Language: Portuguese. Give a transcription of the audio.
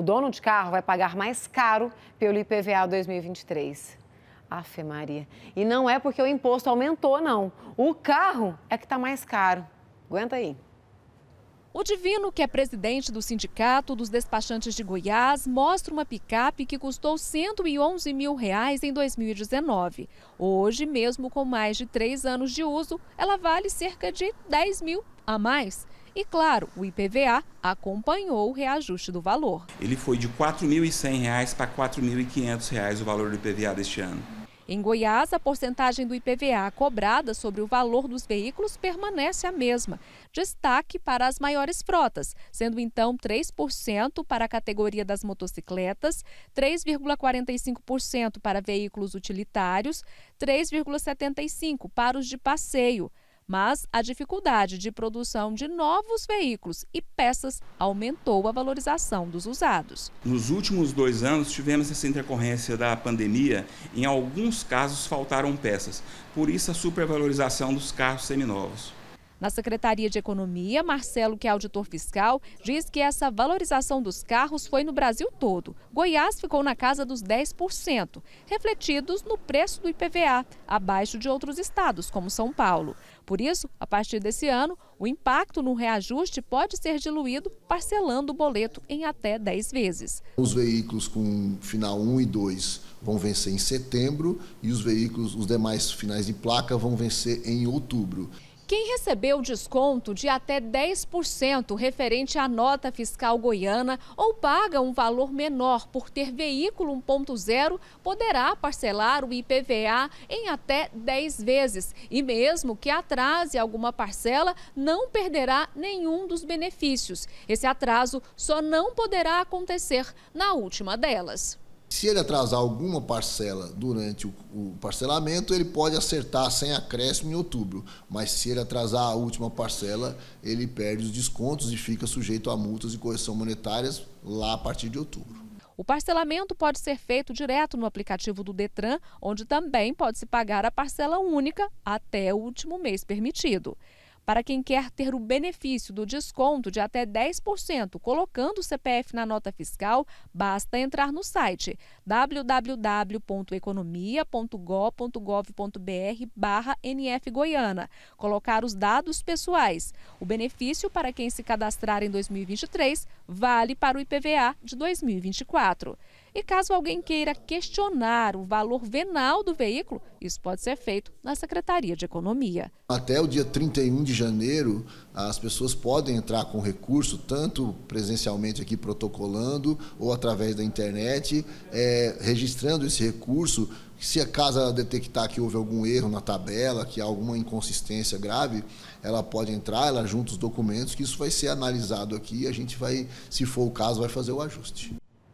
O dono de carro vai pagar mais caro pelo IPVA 2023. Afe Maria. E não é porque o imposto aumentou, não. O carro é que está mais caro. Aguenta aí. O Divino, que é presidente do Sindicato dos Despachantes de Goiás, mostra uma picape que custou 111 mil reais em 2019. Hoje, mesmo com mais de três anos de uso, ela vale cerca de 10 mil a mais. E claro, o IPVA acompanhou o reajuste do valor. Ele foi de R$ 4.100 para R$ 4.500 o valor do IPVA deste ano. Em Goiás, a porcentagem do IPVA cobrada sobre o valor dos veículos permanece a mesma. Destaque para as maiores frotas, sendo então 3% para a categoria das motocicletas, 3,45% para veículos utilitários, 3,75% para os de passeio mas a dificuldade de produção de novos veículos e peças aumentou a valorização dos usados. Nos últimos dois anos, tivemos essa intercorrência da pandemia. Em alguns casos, faltaram peças. Por isso, a supervalorização dos carros seminovos. Na Secretaria de Economia, Marcelo, que é auditor fiscal, diz que essa valorização dos carros foi no Brasil todo. Goiás ficou na casa dos 10%, refletidos no preço do IPVA, abaixo de outros estados, como São Paulo. Por isso, a partir desse ano, o impacto no reajuste pode ser diluído parcelando o boleto em até 10 vezes. Os veículos com final 1 e 2 vão vencer em setembro e os veículos, os demais finais de placa vão vencer em outubro. Quem recebeu desconto de até 10% referente à nota fiscal goiana ou paga um valor menor por ter veículo 1.0 poderá parcelar o IPVA em até 10 vezes e, mesmo que atrase alguma parcela, não perderá nenhum dos benefícios. Esse atraso só não poderá acontecer na última delas. Se ele atrasar alguma parcela durante o, o, parcelamento, ele pode acertar sem acréscimo em outubro. Mas se ele atrasar a última parcela, ele perde os descontos e fica sujeito a multas e correção monetárias lá a partir de outubro. O parcelamento pode ser feito direto no aplicativo do Detran, onde também pode se pagar a parcela única até o último mês permitido para quem quer ter o benefício do desconto de até 10%, colocando o CPF na nota fiscal, basta entrar no site wwweconomiagovbr nfgoiana colocar os dados pessoais. O benefício para quem se cadastrar em 2023 vale para o IPVA de 2024. E caso alguém queira questionar o valor venal do veículo, isso pode ser feito na Secretaria de Economia. Até o dia 31 de janeiro, as pessoas podem entrar com recurso, tanto presencialmente aqui protocolando ou através da internet, é, registrando esse recurso se a casa detectar que houve algum erro na tabela, que há alguma inconsistência grave, ela pode entrar, ela junta os documentos, que isso vai ser analisado aqui e a gente vai, se for o caso, vai fazer o ajuste.